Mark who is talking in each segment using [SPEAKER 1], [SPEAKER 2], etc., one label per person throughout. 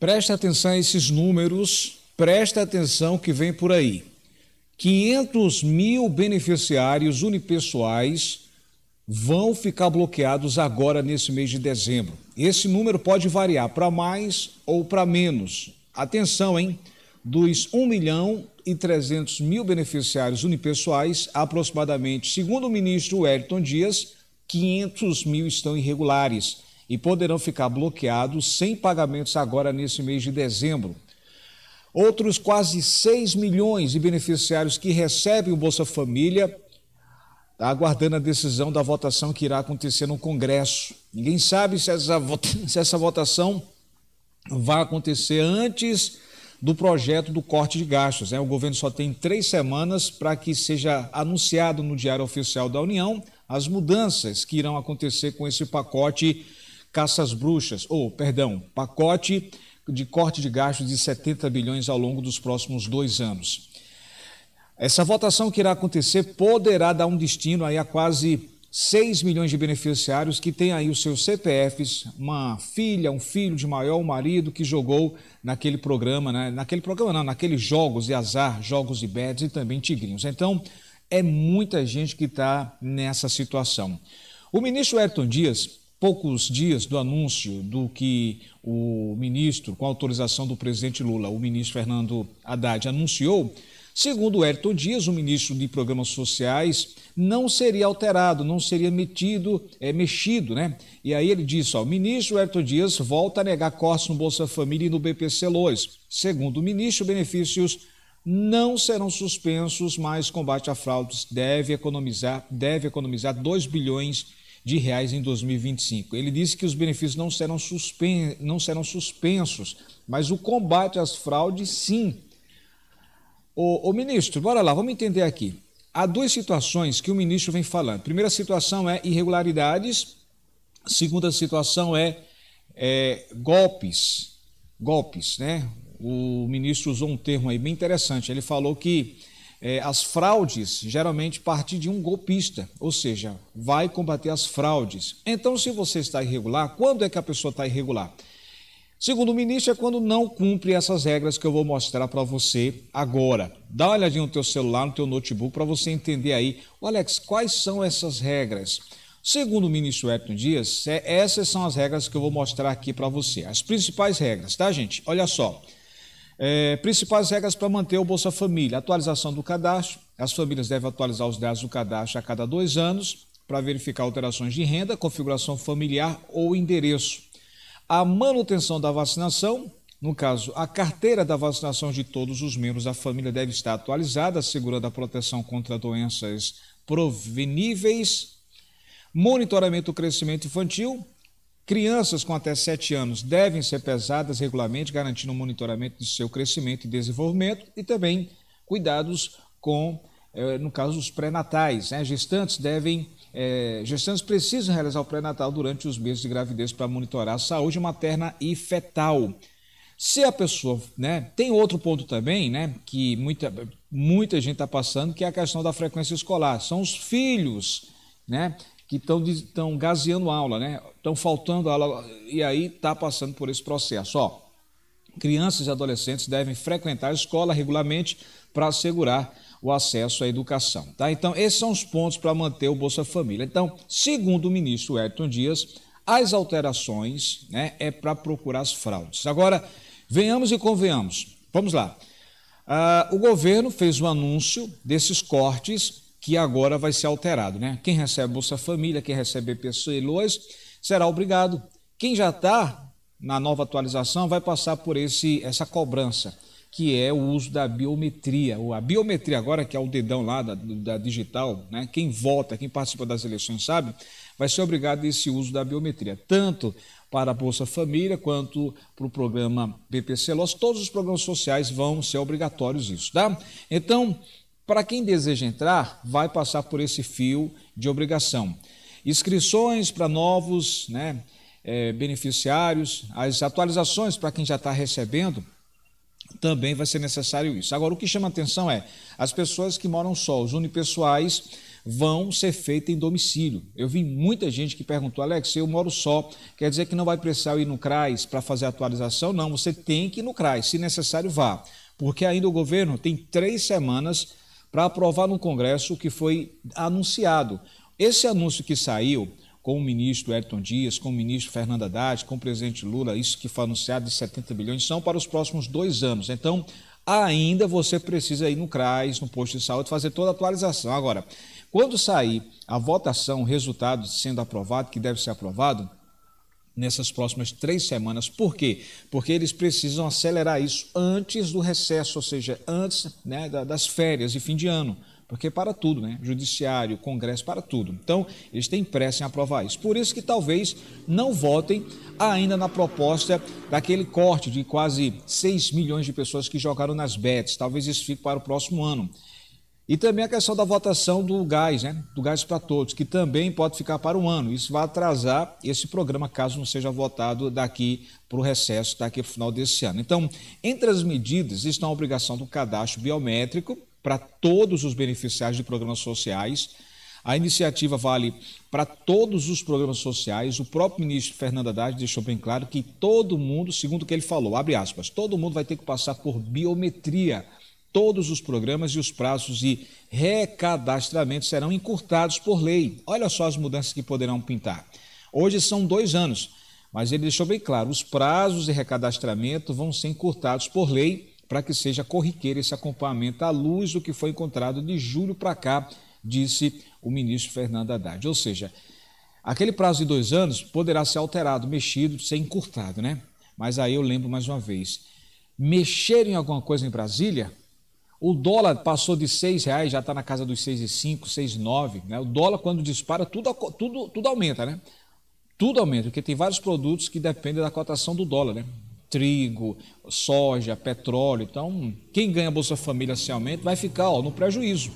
[SPEAKER 1] Preste atenção a esses números, preste atenção que vem por aí. 500 mil beneficiários unipessoais vão ficar bloqueados agora nesse mês de dezembro. Esse número pode variar para mais ou para menos. Atenção, hein? Dos 1 milhão e 300 mil beneficiários unipessoais, aproximadamente, segundo o ministro Wellington Dias, 500 mil estão irregulares e poderão ficar bloqueados sem pagamentos agora nesse mês de dezembro. Outros quase 6 milhões de beneficiários que recebem o Bolsa Família está aguardando a decisão da votação que irá acontecer no Congresso. Ninguém sabe se essa, se essa votação vai acontecer antes do projeto do corte de gastos. Né? O governo só tem três semanas para que seja anunciado no Diário Oficial da União as mudanças que irão acontecer com esse pacote caça bruxas, ou, perdão, pacote de corte de gastos de 70 bilhões ao longo dos próximos dois anos. Essa votação que irá acontecer poderá dar um destino aí a quase 6 milhões de beneficiários que têm aí os seus CPFs, uma filha, um filho de maior, um marido que jogou naquele programa, né? naquele programa não, naqueles jogos de azar, jogos de bets e também tigrinhos. Então, é muita gente que está nessa situação. O ministro Ayrton Dias poucos dias do anúncio do que o ministro, com autorização do presidente Lula, o ministro Fernando Haddad, anunciou, segundo Hélio Dias, o ministro de Programas Sociais, não seria alterado, não seria metido, é, mexido, né? E aí ele disse, ó, o ministro Hélio Dias volta a negar cortes no Bolsa Família e no BPC Lois. Segundo o ministro, benefícios não serão suspensos, mas combate a fraudes deve economizar, deve economizar 2 bilhões de reais em 2025. Ele disse que os benefícios não serão, suspen não serão suspensos, mas o combate às fraudes, sim. Ô, ministro, bora lá, vamos entender aqui. Há duas situações que o ministro vem falando. Primeira situação é irregularidades, segunda situação é, é golpes. Golpes, né? O ministro usou um termo aí bem interessante. Ele falou que é, as fraudes geralmente partir de um golpista, ou seja, vai combater as fraudes. Então, se você está irregular, quando é que a pessoa está irregular? Segundo o ministro, é quando não cumpre essas regras que eu vou mostrar para você agora. Dá uma olhadinha no teu celular, no teu notebook, para você entender aí. Alex, quais são essas regras? Segundo o ministro Edson Dias, é, essas são as regras que eu vou mostrar aqui para você. As principais regras, tá, gente? Olha só. É, principais regras para manter o Bolsa Família: atualização do cadastro. As famílias devem atualizar os dados do cadastro a cada dois anos para verificar alterações de renda, configuração familiar ou endereço. A manutenção da vacinação, no caso, a carteira da vacinação de todos os membros da família deve estar atualizada, assegurando a proteção contra doenças proveníveis. Monitoramento do crescimento infantil, Crianças com até 7 anos devem ser pesadas regularmente, garantindo o monitoramento de seu crescimento e desenvolvimento e também cuidados com, eh, no caso, os pré-natais. Né? Gestantes devem é, gestantes precisam realizar o pré-natal durante os meses de gravidez para monitorar a saúde materna e fetal. Se a pessoa, né, tem outro ponto também, né, que muita, muita gente está passando, que é a questão da frequência escolar. São os filhos, né, que estão, estão gaseando aula, né? Estão faltando aula e aí está passando por esse processo. Ó, crianças e adolescentes devem frequentar a escola regularmente para assegurar o acesso à educação. Tá? Então, esses são os pontos para manter o Bolsa Família. Então, segundo o ministro Edson Dias, as alterações né, é para procurar as fraudes. Agora, venhamos e convenhamos. Vamos lá. Ah, o governo fez um anúncio desses cortes que agora vai ser alterado. Né? Quem recebe Bolsa Família, quem recebe BPC Loas, será obrigado. Quem já está na nova atualização vai passar por esse, essa cobrança, que é o uso da biometria. A biometria agora, que é o dedão lá da, da digital, né? quem vota, quem participa das eleições sabe, vai ser obrigado a esse uso da biometria. Tanto para a Bolsa Família quanto para o programa BPC Loss. Todos os programas sociais vão ser obrigatórios isso, tá? Então, para quem deseja entrar, vai passar por esse fio de obrigação. Inscrições para novos né, é, beneficiários, as atualizações para quem já está recebendo, também vai ser necessário isso. Agora, o que chama atenção é as pessoas que moram só, os unipessoais, vão ser feitas em domicílio. Eu vi muita gente que perguntou, Alex, eu moro só, quer dizer que não vai precisar ir no CRAS para fazer a atualização? Não, você tem que ir no CRAS, se necessário, vá. Porque ainda o governo tem três semanas para aprovar no Congresso o que foi anunciado. Esse anúncio que saiu com o ministro Elton Dias, com o ministro Fernando Haddad, com o presidente Lula, isso que foi anunciado de 70 bilhões, são para os próximos dois anos. Então, ainda você precisa ir no CRAS, no posto de saúde, fazer toda a atualização. Agora, quando sair a votação, o resultado sendo aprovado, que deve ser aprovado, nessas próximas três semanas. Por quê? Porque eles precisam acelerar isso antes do recesso, ou seja, antes né, das férias e fim de ano. Porque para tudo, né? Judiciário, Congresso, para tudo. Então, eles têm pressa em aprovar isso. Por isso que talvez não votem ainda na proposta daquele corte de quase 6 milhões de pessoas que jogaram nas bets. Talvez isso fique para o próximo ano. E também a questão da votação do gás, né? Do gás para todos, que também pode ficar para um ano. Isso vai atrasar esse programa caso não seja votado daqui para o recesso, daqui para o final desse ano. Então, entre as medidas estão a obrigação do cadastro biométrico para todos os beneficiários de programas sociais. A iniciativa vale para todos os programas sociais. O próprio ministro Fernando Haddad deixou bem claro que todo mundo, segundo o que ele falou, abre aspas, todo mundo vai ter que passar por biometria Todos os programas e os prazos de recadastramento serão encurtados por lei. Olha só as mudanças que poderão pintar. Hoje são dois anos, mas ele deixou bem claro: os prazos de recadastramento vão ser encurtados por lei para que seja corriqueiro esse acompanhamento à luz do que foi encontrado de julho para cá, disse o ministro Fernando Haddad. Ou seja, aquele prazo de dois anos poderá ser alterado, mexido, ser encurtado, né? Mas aí eu lembro mais uma vez: mexer em alguma coisa em Brasília o dólar passou de seis reais, já está na casa dos seis e cinco, seis nove. Né? O dólar quando dispara tudo, tudo, tudo aumenta, né? Tudo aumenta, porque tem vários produtos que dependem da cotação do dólar, né? Trigo, soja, petróleo. Então, quem ganha Bolsa Família se aumenta vai ficar ó, no prejuízo.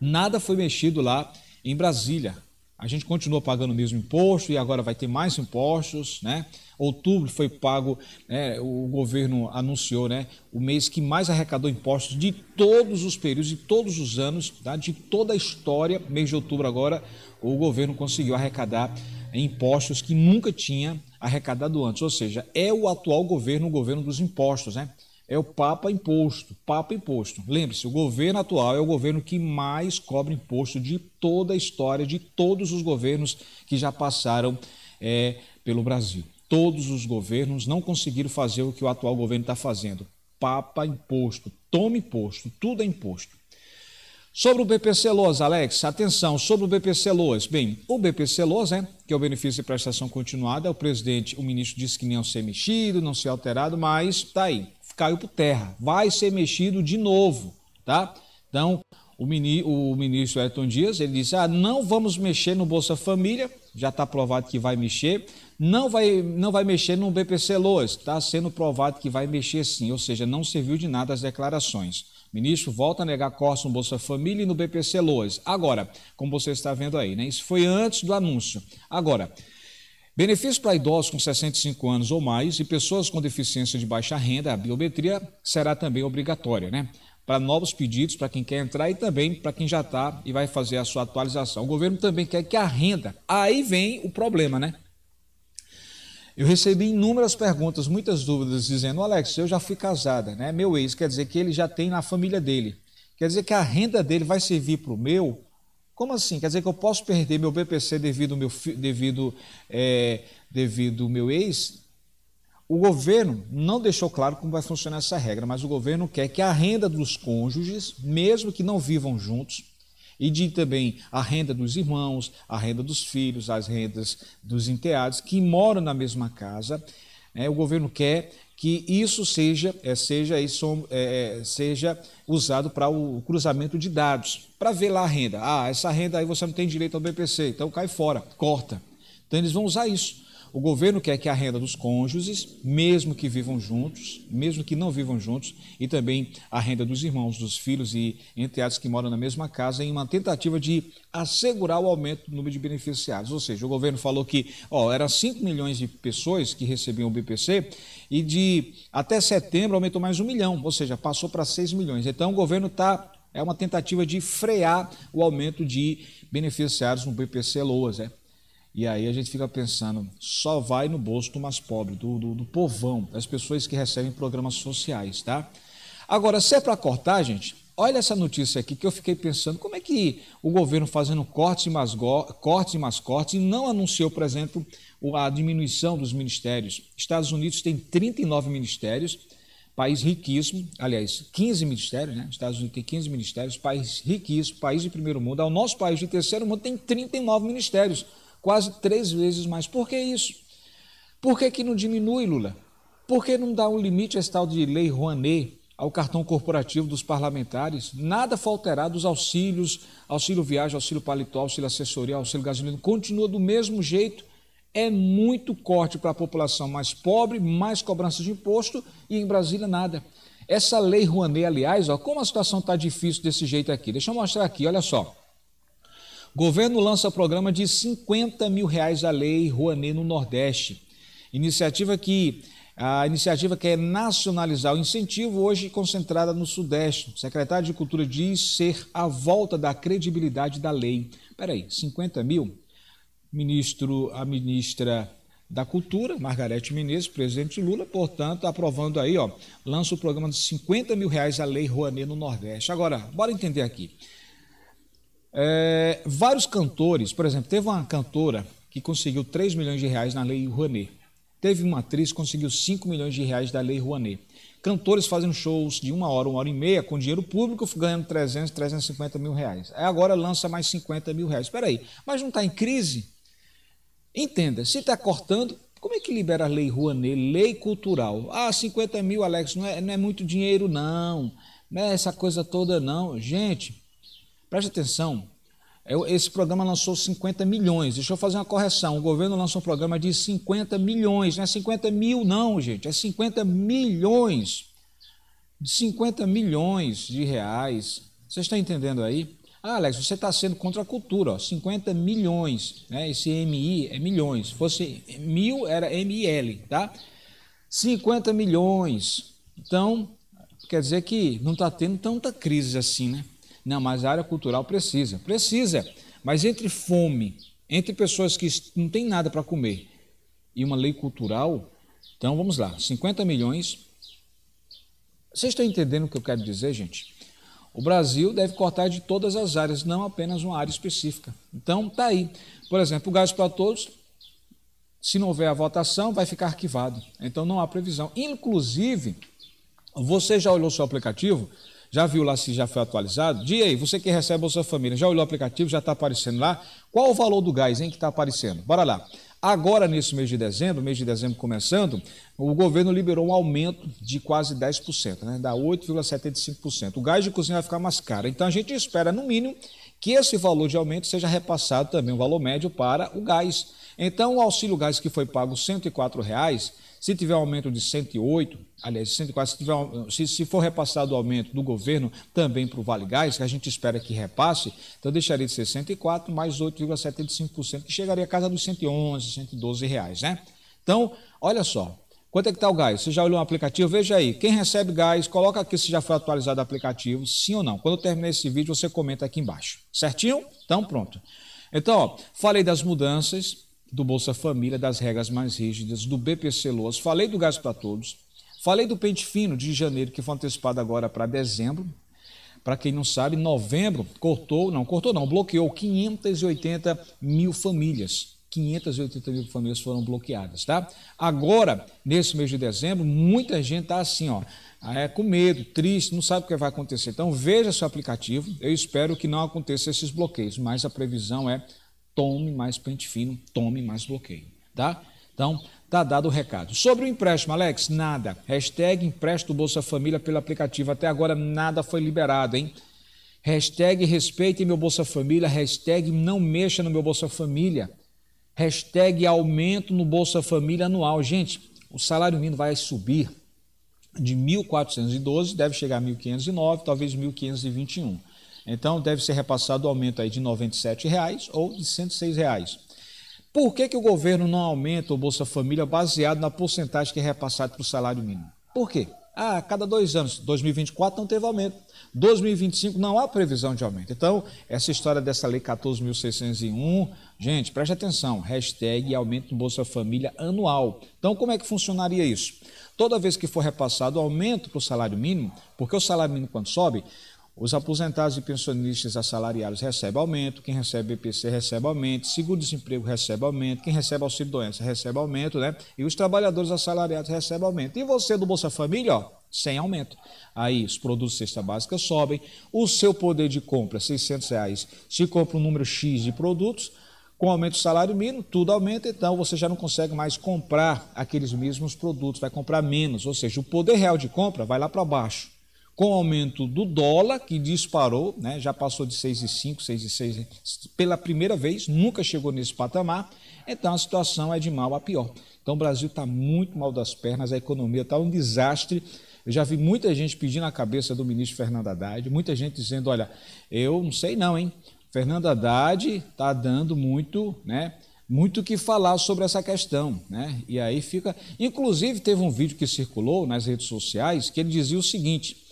[SPEAKER 1] Nada foi mexido lá em Brasília. A gente continuou pagando o mesmo imposto e agora vai ter mais impostos, né? Outubro foi pago, né? o governo anunciou, né? O mês que mais arrecadou impostos de todos os períodos, de todos os anos, tá? de toda a história. Mês de outubro agora, o governo conseguiu arrecadar impostos que nunca tinha arrecadado antes. Ou seja, é o atual governo, o governo dos impostos, né? é o Papa imposto, Papa imposto. Lembre-se, o governo atual é o governo que mais cobra imposto de toda a história, de todos os governos que já passaram é, pelo Brasil. Todos os governos não conseguiram fazer o que o atual governo está fazendo. Papa imposto, toma imposto, tudo é imposto. Sobre o BPC Loas, Alex, atenção, sobre o BPC Loas. Bem, o BPC Loas, né, que é o benefício de prestação continuada, o presidente, o ministro disse que não ser mexido, não ser alterado, mas está aí caiu por terra. Vai ser mexido de novo, tá? Então, o, mini, o ministro Elton Dias, ele disse, ah, não vamos mexer no Bolsa Família, já está provado que vai mexer, não vai, não vai mexer no BPC Loas, está sendo provado que vai mexer sim, ou seja, não serviu de nada as declarações. O ministro volta a negar cortes no Bolsa Família e no BPC Loas. Agora, como você está vendo aí, né, isso foi antes do anúncio. Agora, Benefício para idosos com 65 anos ou mais e pessoas com deficiência de baixa renda, a biometria será também obrigatória, né? Para novos pedidos, para quem quer entrar e também para quem já está e vai fazer a sua atualização. O governo também quer que a renda. Aí vem o problema, né? Eu recebi inúmeras perguntas, muitas dúvidas, dizendo: Alex, eu já fui casada, né? Meu ex, quer dizer que ele já tem na família dele. Quer dizer que a renda dele vai servir para o meu? Como assim? Quer dizer que eu posso perder meu BPC devido ao meu, devido, é, devido meu ex? O governo não deixou claro como vai funcionar essa regra, mas o governo quer que a renda dos cônjuges, mesmo que não vivam juntos, e de também a renda dos irmãos, a renda dos filhos, as rendas dos enteados que moram na mesma casa, né? O governo quer que isso seja, é, seja, é, é, seja usado para o cruzamento de dados, para ver lá a renda. Ah, essa renda aí você não tem direito ao BPC, então cai fora, corta. Então eles vão usar isso. O governo quer que a renda dos cônjuges, mesmo que vivam juntos, mesmo que não vivam juntos, e também a renda dos irmãos, dos filhos e enteados que moram na mesma casa, em uma tentativa de assegurar o aumento do número de beneficiários. Ou seja, o governo falou que ó, eram 5 milhões de pessoas que recebiam o BPC e de até setembro aumentou mais um milhão, ou seja, passou para 6 milhões. Então o governo está é uma tentativa de frear o aumento de beneficiários no BPC Loas. É e aí a gente fica pensando, só vai no bolso do mais pobre, do, do, do povão, das pessoas que recebem programas sociais, tá? Agora, se é para cortar, gente, olha essa notícia aqui que eu fiquei pensando, como é que o governo fazendo cortes e mais, cortes e mais cortes e não anunciou, por exemplo, a diminuição dos ministérios? Estados Unidos tem 39 ministérios, país riquíssimo, aliás, 15 ministérios, né? Estados Unidos tem 15 ministérios, país riquíssimo, país de primeiro mundo. O nosso país de terceiro mundo tem 39 ministérios quase três vezes mais. Por que isso? Por que, que não diminui, Lula? Por que não dá um limite a esse tal de lei Rouanet ao cartão corporativo dos parlamentares? Nada alterado dos auxílios, auxílio viagem, auxílio paletó, auxílio assessoria, auxílio gasolina. Continua do mesmo jeito. É muito corte para a população mais pobre, mais cobrança de imposto e em Brasília nada. Essa lei Rouanet, aliás, ó, como a situação está difícil desse jeito aqui. Deixa eu mostrar aqui, olha só. Governo lança programa de 50 mil reais da Lei Rouanet no Nordeste. Iniciativa que a iniciativa quer é nacionalizar o incentivo, hoje concentrada no Sudeste. O secretário de Cultura diz ser a volta da credibilidade da lei. Peraí, 50 mil? Ministro, a ministra da Cultura, Margarete Menezes, presidente Lula, portanto, aprovando aí, ó, lança o programa de 50 mil reais a Lei Rouanet no Nordeste. Agora, bora entender aqui. É, vários cantores, por exemplo, teve uma cantora que conseguiu 3 milhões de reais na Lei Rouanet. Teve uma atriz que conseguiu 5 milhões de reais da Lei Rouanet. Cantores fazendo shows de uma hora, uma hora e meia com dinheiro público, ganhando 300, 350 mil reais. Aí é, agora lança mais 50 mil reais. Espera aí, mas não está em crise? Entenda, se está cortando, como é que libera a lei Rouanet, lei cultural? Ah, 50 mil, Alex, não é, não é muito dinheiro, não. Não é essa coisa toda, não. Gente, Preste atenção, esse programa lançou 50 milhões. Deixa eu fazer uma correção. O governo lançou um programa de 50 milhões. Não é 50 mil, não, gente. É 50 milhões. 50 milhões de reais. Você está entendendo aí? Ah, Alex, você está sendo contra a cultura. Ó. 50 milhões. Né? Esse MI é milhões. Se fosse mil, era ML, tá? 50 milhões. Então, quer dizer que não está tendo tanta crise assim, né? Não, mas a área cultural precisa. Precisa. Mas entre fome, entre pessoas que não têm nada para comer e uma lei cultural, então vamos lá, 50 milhões. Vocês estão entendendo o que eu quero dizer, gente? O Brasil deve cortar de todas as áreas, não apenas uma área específica. Então, tá aí. Por exemplo, o gás para todos, se não houver a votação, vai ficar arquivado. Então, não há previsão. Inclusive, você já olhou seu aplicativo? já viu lá se já foi atualizado? Dia aí, você que recebe a Bolsa Família, já olhou o aplicativo, já está aparecendo lá? Qual o valor do gás, hein, que está aparecendo? Bora lá. Agora, nesse mês de dezembro, mês de dezembro começando, o governo liberou um aumento de quase 10%, né? Dá 8,75%. O gás de cozinha vai ficar mais caro. Então, a gente espera, no mínimo, que esse valor de aumento seja repassado também, um valor médio, para o gás. Então, o auxílio gás que foi pago R$ 104,00, se tiver um aumento de 108, aliás, 104, se, tiver, se, se for repassado o aumento do governo também para o Vale Gás, que a gente espera que repasse, então deixaria de ser 104 mais 8,75%, que chegaria à casa dos 111, 112 reais, né? Então, olha só, Quanto é que está o gás? Você já olhou o aplicativo? Veja aí. Quem recebe gás, coloca aqui se já foi atualizado o aplicativo, sim ou não. Quando eu terminar esse vídeo, você comenta aqui embaixo. Certinho? Então, pronto. Então, ó, falei das mudanças, do Bolsa Família, das regras mais rígidas, do BPC Loas. Falei do gás para todos. Falei do pente fino de janeiro, que foi antecipado agora para dezembro. Para quem não sabe, novembro cortou, não cortou não, bloqueou 580 mil famílias. 580 mil famílias foram bloqueadas, tá? Agora, nesse mês de dezembro, muita gente está assim, ó, ah, é, com medo, triste, não sabe o que vai acontecer. Então, veja seu aplicativo. Eu espero que não aconteça esses bloqueios, mas a previsão é tome mais pente fino, tome mais bloqueio, tá? Então, tá dado o recado. Sobre o empréstimo, Alex, nada. Hashtag empréstimo Bolsa Família pelo aplicativo. Até agora nada foi liberado, hein? Hashtag respeite meu Bolsa Família, hashtag não mexa no meu Bolsa Família, hashtag aumento no Bolsa Família anual. Gente, o salário mínimo vai subir de 1.412, deve chegar a 1.509, talvez 1.521. Então deve ser repassado o aumento aí de R$ 97,00 ou de R$ 106,00. Por que, que o governo não aumenta o Bolsa Família baseado na porcentagem que é repassada para o salário mínimo? Por quê? Ah, a cada dois anos, 2024 não teve aumento, 2025 não há previsão de aumento. Então, essa história dessa lei 14.601, gente, preste atenção, hashtag aumento do Bolsa Família anual. Então, como é que funcionaria isso? Toda vez que for repassado o aumento para o salário mínimo, porque o salário mínimo quando sobe, os aposentados e pensionistas assalariados recebem aumento, quem recebe BPC recebe aumento, seguro-desemprego recebe aumento, quem recebe auxílio-doença recebe aumento, né? E os trabalhadores assalariados recebem aumento. E você do Bolsa Família, ó, sem aumento. Aí os produtos de cesta básica sobem, o seu poder de compra, 600 reais, se compra um número X de produtos, com aumento do salário mínimo, tudo aumenta, então você já não consegue mais comprar aqueles mesmos produtos, vai comprar menos, ou seja, o poder real de compra vai lá para baixo com o aumento do dólar, que disparou, né, já passou de 6,5, 6,6 pela primeira vez, nunca chegou nesse patamar, então a situação é de mal a pior. Então o Brasil está muito mal das pernas, a economia está um desastre. Eu já vi muita gente pedindo a cabeça do ministro Fernando Haddad, muita gente dizendo, olha, eu não sei não, hein? Fernando Haddad está dando muito, né? muito que falar sobre essa questão, né? E aí fica, inclusive teve um vídeo que circulou nas redes sociais que ele dizia o seguinte: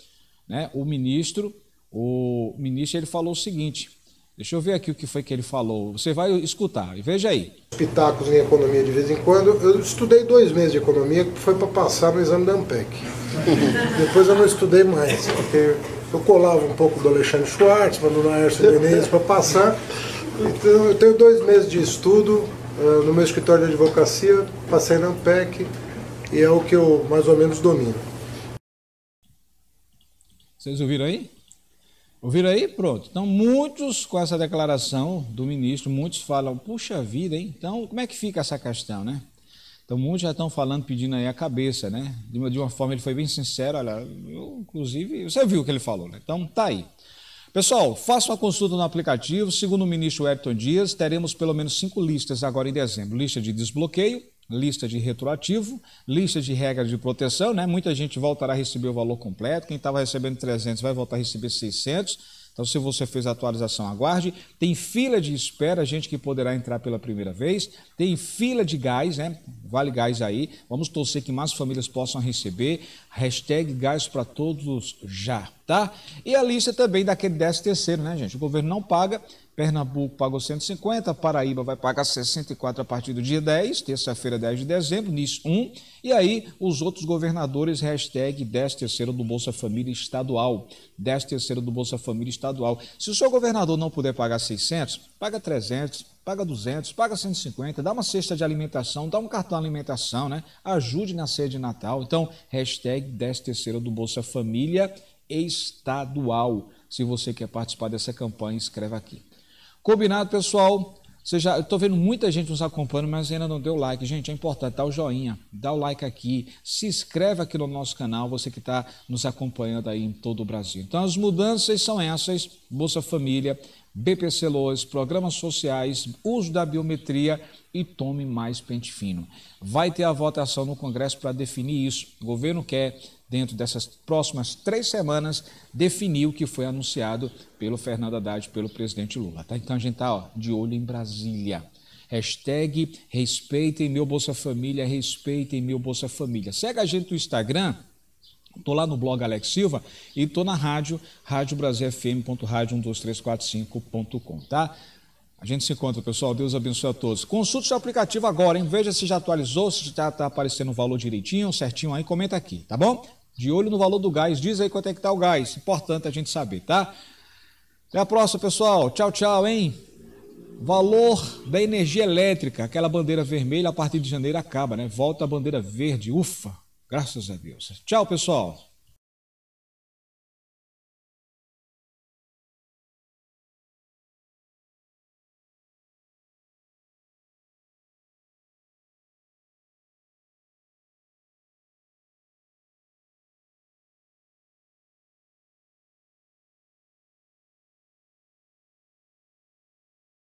[SPEAKER 1] né, o ministro, o ministro ele falou o seguinte, deixa eu ver aqui o que foi que ele falou, você vai escutar, e veja aí. Pitacos em economia de vez em quando, eu estudei dois meses de economia, que foi para passar no exame da ANPEC. Depois eu não estudei mais, porque eu colava um pouco do Alexandre Schwartz, do Naércio Menezes para passar. Então eu tenho dois meses de estudo uh, no meu escritório de advocacia, passei na ANPEC, e é o que eu mais ou menos domino. Vocês ouviram aí? Ouviram aí? Pronto. Então, muitos com essa declaração do ministro, muitos falam, puxa vida, hein? Então, como é que fica essa questão, né? Então, muitos já estão falando, pedindo aí a cabeça, né? De uma, de uma forma, ele foi bem sincero, olha, eu, inclusive, você viu o que ele falou, né? Então, tá aí. Pessoal, faça uma consulta no aplicativo. Segundo o ministro Ayrton Dias, teremos pelo menos cinco listas agora em dezembro: lista de desbloqueio, lista de retroativo, lista de regras de proteção, né? Muita gente voltará a receber o valor completo, quem estava recebendo 300 vai voltar a receber 600. Então, se você fez a atualização, aguarde. Tem fila de espera, gente que poderá entrar pela primeira vez. Tem fila de gás, né? Vale gás aí. Vamos torcer que mais famílias possam receber. Hashtag gás para todos já, tá? E a lista é também daquele 10 terceiro, né, gente? O governo não paga, Pernambuco pagou 150, Paraíba vai pagar 64 a partir do dia 10, terça-feira, 10 de dezembro, NIS 1. E aí, os outros governadores, hashtag 10 terceiro do Bolsa Família Estadual. 10 terceiro do Bolsa Família Estadual. Se o seu governador não puder pagar 600, paga 300, paga 200, paga 150, dá uma cesta de alimentação, dá um cartão de alimentação, né? ajude na ceia de Natal. Então, hashtag 10 terceira do Bolsa Família Estadual. Se você quer participar dessa campanha, escreva aqui. Combinado, pessoal? Você já, eu estou vendo muita gente nos acompanhando, mas ainda não deu like. Gente, é importante, dá o joinha, dá o like aqui, se inscreve aqui no nosso canal, você que está nos acompanhando aí em todo o Brasil. Então, as mudanças são essas, Bolsa Família BPC Loas, programas sociais, uso da biometria e tome mais pente fino. Vai ter a votação no Congresso para definir isso. O governo quer, dentro dessas próximas três semanas, definir o que foi anunciado pelo Fernando Haddad, pelo presidente Lula. Tá? Então a gente está de olho em Brasília. Hashtag respeitem meu Bolsa Família, respeitem meu Bolsa Família. Segue a gente no Instagram, Estou lá no blog Alex Silva e estou na rádio, rádiobrasilfmrádio 12345com tá? A gente se encontra, pessoal. Deus abençoe a todos. Consulte seu aplicativo agora, hein? Veja se já atualizou, se já está aparecendo o valor direitinho, certinho aí. Comenta aqui, tá bom? De olho no valor do gás. Diz aí quanto é que está o gás. Importante a gente saber, tá? Até a próxima, pessoal. Tchau, tchau, hein? Valor da energia elétrica. Aquela bandeira vermelha, a partir de janeiro, acaba, né? Volta a bandeira verde. Ufa! Graças a Deus. Tchau, pessoal.